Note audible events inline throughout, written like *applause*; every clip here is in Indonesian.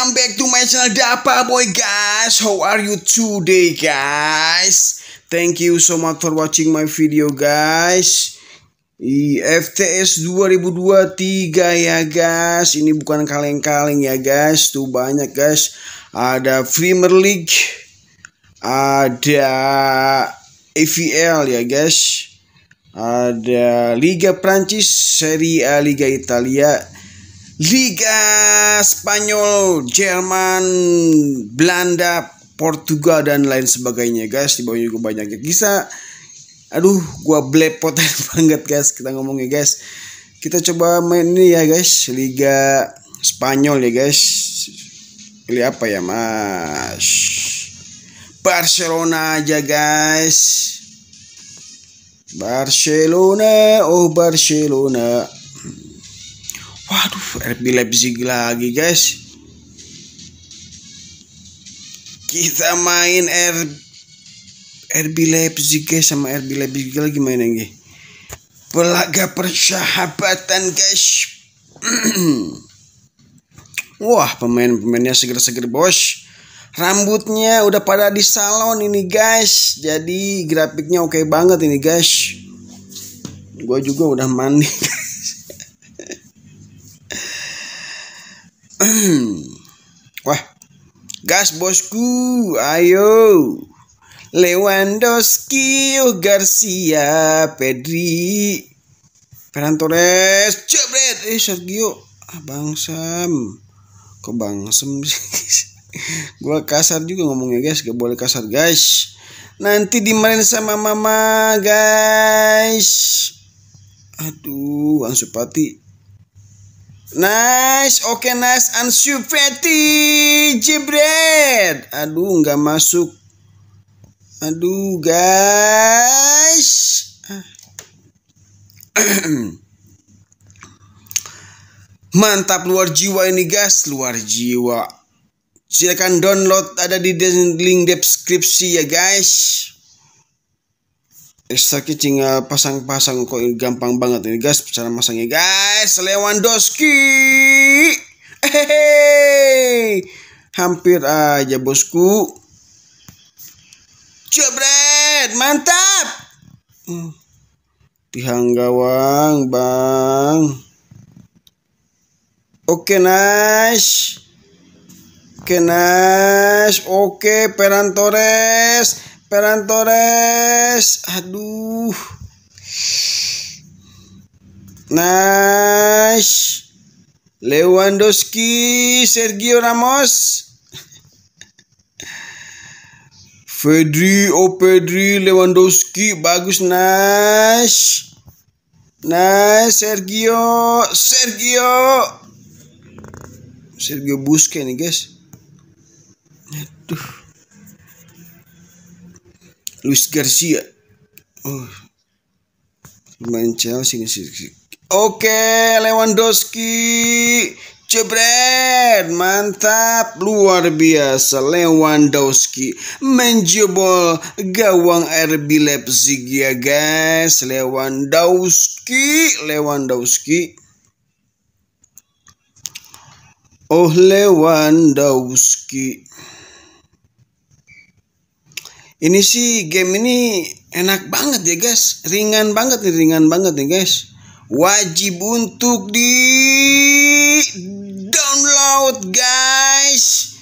Welcome back to my channel Dapa Boy guys. How are you today guys? Thank you so much for watching my video guys. IFTS 2023 ya guys. Ini bukan kaleng-kaleng ya guys. Tuh banyak guys. Ada Premier League, ada EVL ya guys. Ada Liga Prancis, Serie A, Liga Italia Liga Spanyol, Jerman, Belanda, Portugal dan lain sebagainya guys. Di bawahnya juga banyak ya. bisa, aduh gua blepot *laughs* banget guys kita ngomongnya guys. Kita coba main ini ya guys, Liga Spanyol ya guys. Pilih apa ya, Mas? Barcelona aja guys. Barcelona, oh Barcelona. Waduh, RB Leipzig lagi guys. Kita main R RB Leipzig guys sama RB Leipzig lagi main lagi. Pelaga persahabatan guys. *clears throat* Wah, pemain-pemainnya seger-seger bos. Rambutnya udah pada di salon ini guys. Jadi grafiknya oke okay banget ini guys. Gue juga udah mandi. *laughs* *clears throat* Wah, gas bosku, ayo. Lewandowski, oh Garcia, Pedri, Ferran Torres, jebret, eh Sergio, abang ah, Sam, kok bangsam sih? *laughs* Gua kasar juga ngomongnya guys, gak boleh kasar guys. Nanti dimarin sama mama guys. Aduh, Pati. Nice, oke okay, nice, Ansu Fati, Jibret. Aduh, nggak masuk. Aduh, guys. *clears throat* Mantap luar jiwa ini guys, luar jiwa. Silakan download ada di link deskripsi ya guys saking pasang-pasang kok gampang banget ini guys cara masangnya guys Lewandowski hehehe hampir aja bosku jebret mantap hmm. gawang bang oke okay, nice oke okay, nice oke okay, Peran Torres Peran Torres aduh Nice Lewandowski Sergio Ramos Fedri, *laughs* oh Lewandowski, bagus, nice. Nice, Sergio, Sergio. Sergio Busquets nih guys. Aduh. Luis Garcia. Oh. sing Chelsea. Oke, Lewandowski. Jebret, mantap, luar biasa Lewandowski menjebol gawang RB Leipzig ya guys. Lewandowski, Lewandowski. Oh Lewandowski. Ini sih game ini enak banget ya guys, ringan banget nih, ringan banget nih guys. Wajib untuk di download guys.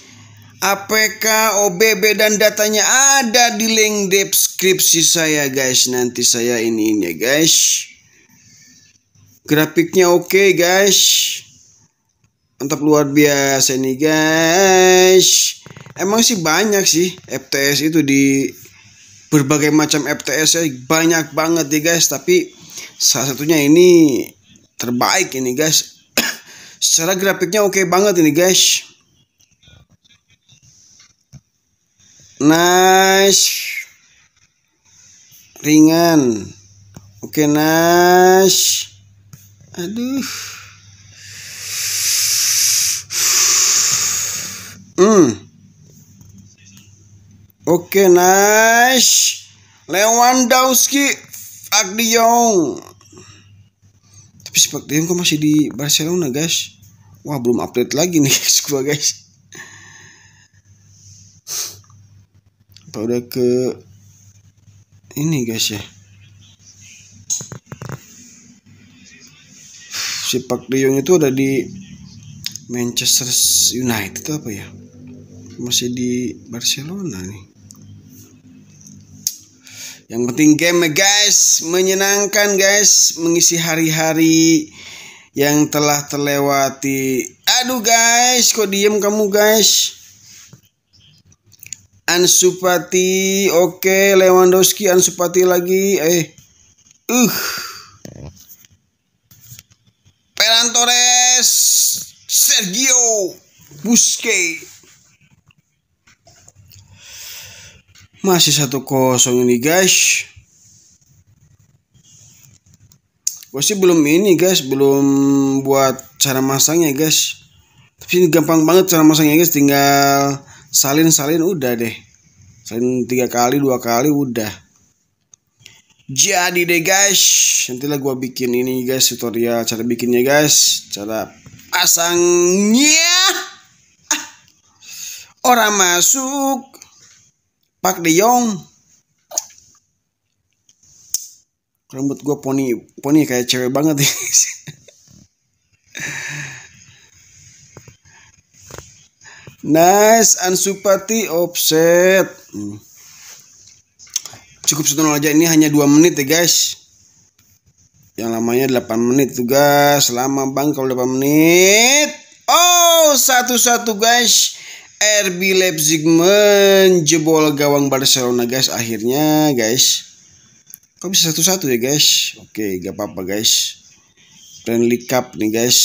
APK, OBB dan datanya ada di link deskripsi saya guys. Nanti saya ini ini ya guys. Grafiknya oke okay, guys. Mantap luar biasa nih guys emang sih banyak sih FTS itu di berbagai macam FTS ya banyak banget ya guys tapi salah satunya ini terbaik ini guys *coughs* secara grafiknya oke okay banget ini guys nice ringan oke okay, nice aduh hmm Oke, okay, nice. Lewandowski Park Tapi si Park kok masih di Barcelona, guys. Wah, belum update lagi nih *laughs* gua, guys. Apa udah ke ini, guys ya. Si Park itu ada di Manchester United apa ya? Masih di Barcelona nih. Yang penting game guys, menyenangkan guys, mengisi hari-hari yang telah terlewati. Aduh guys, kok diem kamu guys? Ansupati, oke okay, Lewandowski Ansupati lagi. Eh, uh. Ferran Torres, Sergio Busquets. Masih satu kosong ini guys. Gue sih belum ini guys, belum buat cara masangnya guys. Tapi ini gampang banget cara masangnya guys, tinggal salin-salin udah deh. Salin tiga kali, dua kali udah. Jadi deh guys, nantilah gue bikin ini guys tutorial cara bikinnya guys, cara pasangnya. Ah. Orang masuk Pak De Jong rambut gue poni poni kayak cewek banget nih. *laughs* nice Ansupati offset hmm. cukup satu aja ini hanya dua menit ya guys yang lamanya 8 menit tuh guys, lama bang kalau 8 menit oh satu-satu guys RB Leipzig menjebol gawang Barcelona guys akhirnya guys kok bisa satu-satu ya guys oke gak apa-apa guys friendly cup nih guys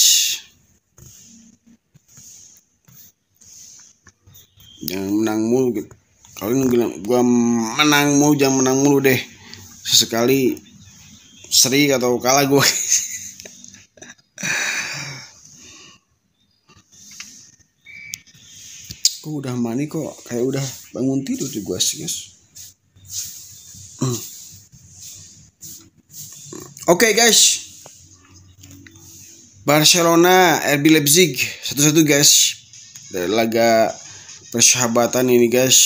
jangan menang mulu gitu. kalian bilang gua menang mulu jangan menang mulu deh sesekali seri atau kalah gue *laughs* kok udah mani kok kayak udah bangun tidur di gua guys. Hmm. Oke okay, guys Barcelona RB Leipzig satu-satu guys dari laga persahabatan ini guys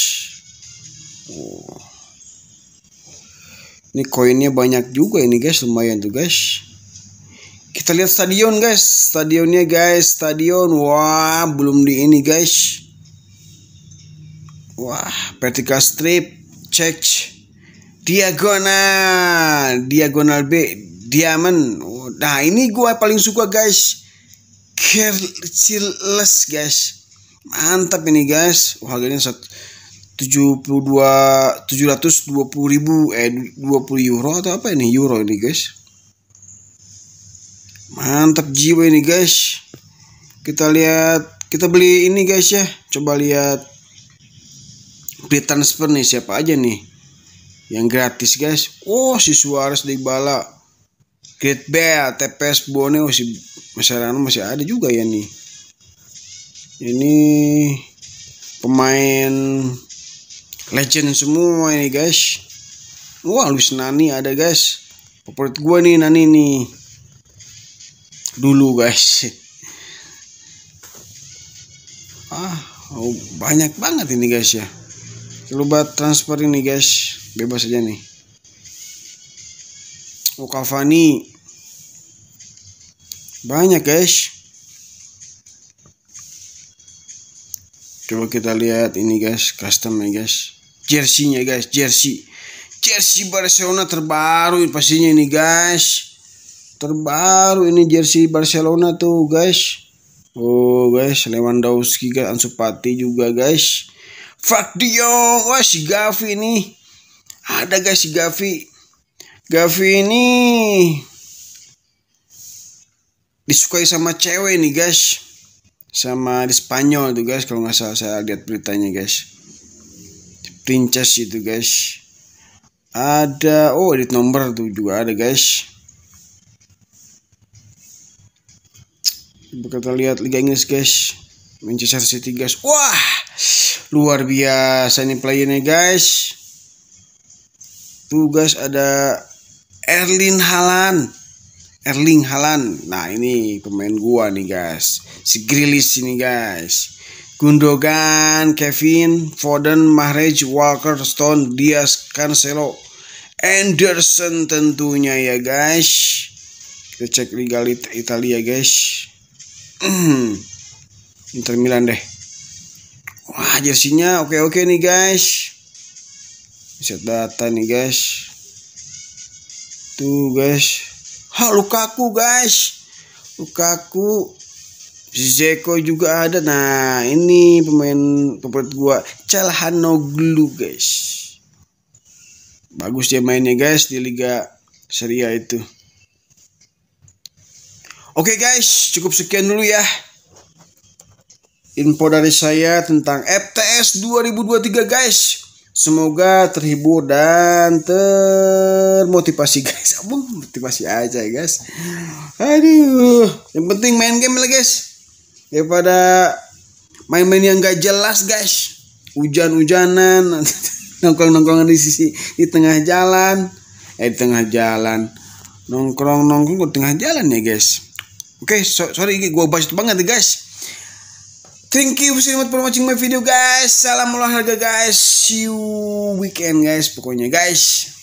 ini koinnya banyak juga ini guys lumayan tuh guys kita lihat stadion guys stadionnya guys stadion wah belum di ini guys Wah, vertical strip check diagonal diagonal B diamond. Nah, ini gua paling suka guys. Careless guys. Mantap ini guys. Wah, harganya 72 720 ribu eh 20 euro atau apa ini euro ini guys. Mantap jiwa ini guys. Kita lihat kita beli ini guys ya. Coba lihat transfer nih siapa aja nih yang gratis guys oh si Suarez bala Great Bell TPS Bone oh, si masih ada juga ya nih ini pemain legend semua ini guys wah Luis Nani ada guys favorit gue nih Nani nih dulu guys *laughs* ah oh, banyak banget ini guys ya coba transfer ini guys bebas aja nih Lukavani banyak guys coba kita lihat ini guys customnya guys jersey-nya guys jersey jersey Barcelona terbaru pastinya ini guys terbaru ini jersey Barcelona tuh guys oh guys Lewandowski guys Ansu Pati juga guys Fuck Dion. Wah si Gavi ini Ada guys si Gavi. Gavi ini disukai sama cewek nih guys. Sama di Spanyol tuh guys. Kalau nggak salah saya lihat beritanya guys. Princess itu guys. Ada oh edit nomor tuh juga ada guys. kita lihat Liga Inggris guys. Manchester City guys. Wah luar biasa nih playernya guys tugas ada Erling Halan Erling Halan nah ini pemain gua nih guys si Grilis ini guys Gundogan, Kevin, Foden, Mahrez, Walker, Stone, Diaz, Cancelo, Anderson tentunya ya guys. Kita cek Liga Italia guys. *clears throat* Inter Milan deh. Wah jersinya oke-oke nih guys Set data nih guys Tuh guys Ha Lukaku guys Lukaku Zeko juga ada Nah ini pemain favorit gua Celhanoglu guys Bagus dia mainnya guys di Liga Seria itu Oke okay guys cukup sekian dulu ya info dari saya tentang FTS 2023 guys. Semoga terhibur dan termotivasi guys. Abang *laughs* motivasi aja ya guys. Aduh, yang penting main game lah guys. Daripada main-main yang gak jelas guys. Hujan-hujanan, nongkrong *laughs* nongkrong di sisi di tengah jalan. Eh di tengah jalan. Nongkrong-nongkrong di tengah jalan ya guys. Oke, okay, so, sorry gue budget banget ya guys. Thank you so much for watching my video guys. Salam olahraga guys. See you weekend guys. Pokoknya guys.